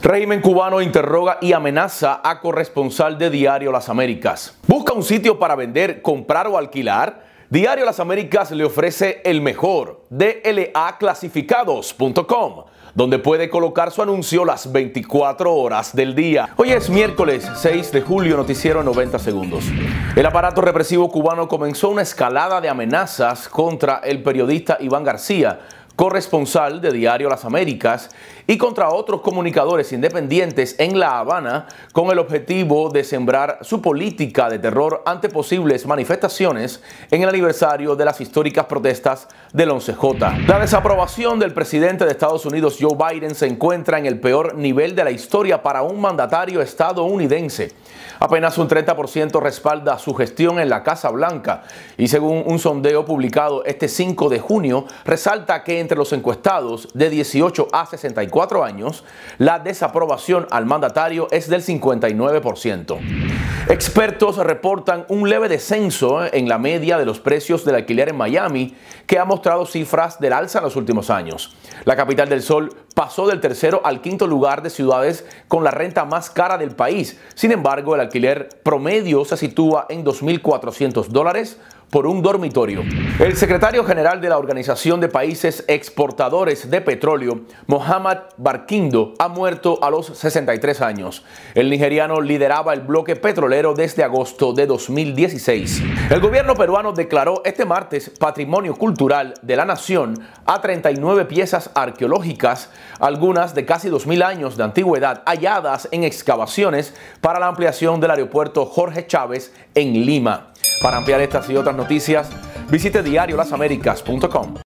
Régimen cubano interroga y amenaza a corresponsal de Diario Las Américas. Busca un sitio para vender, comprar o alquilar. Diario Las Américas le ofrece el mejor, dlaclasificados.com, donde puede colocar su anuncio las 24 horas del día. Hoy es miércoles 6 de julio, noticiero 90 segundos. El aparato represivo cubano comenzó una escalada de amenazas contra el periodista Iván García, corresponsal de Diario Las Américas, y contra otros comunicadores independientes en La Habana con el objetivo de sembrar su política de terror ante posibles manifestaciones en el aniversario de las históricas protestas del 11J. La desaprobación del presidente de Estados Unidos Joe Biden se encuentra en el peor nivel de la historia para un mandatario estadounidense. Apenas un 30% respalda su gestión en la Casa Blanca y según un sondeo publicado este 5 de junio, resalta que en entre los encuestados de 18 a 64 años, la desaprobación al mandatario es del 59%. Expertos reportan un leve descenso en la media de los precios del alquiler en Miami, que ha mostrado cifras del alza en los últimos años. La capital del sol pasó del tercero al quinto lugar de ciudades con la renta más cara del país. Sin embargo, el alquiler promedio se sitúa en 2.400 dólares por un dormitorio. El secretario general de la Organización de Países Exportadores de Petróleo, Mohamed Barkindo, ha muerto a los 63 años. El nigeriano lideraba el bloque petrolero desde agosto de 2016. El gobierno peruano declaró este martes patrimonio cultural de la nación a 39 piezas arqueológicas algunas de casi 2.000 años de antigüedad halladas en excavaciones para la ampliación del aeropuerto Jorge Chávez en Lima. Para ampliar estas y otras noticias, visite diariolasaméricas.com.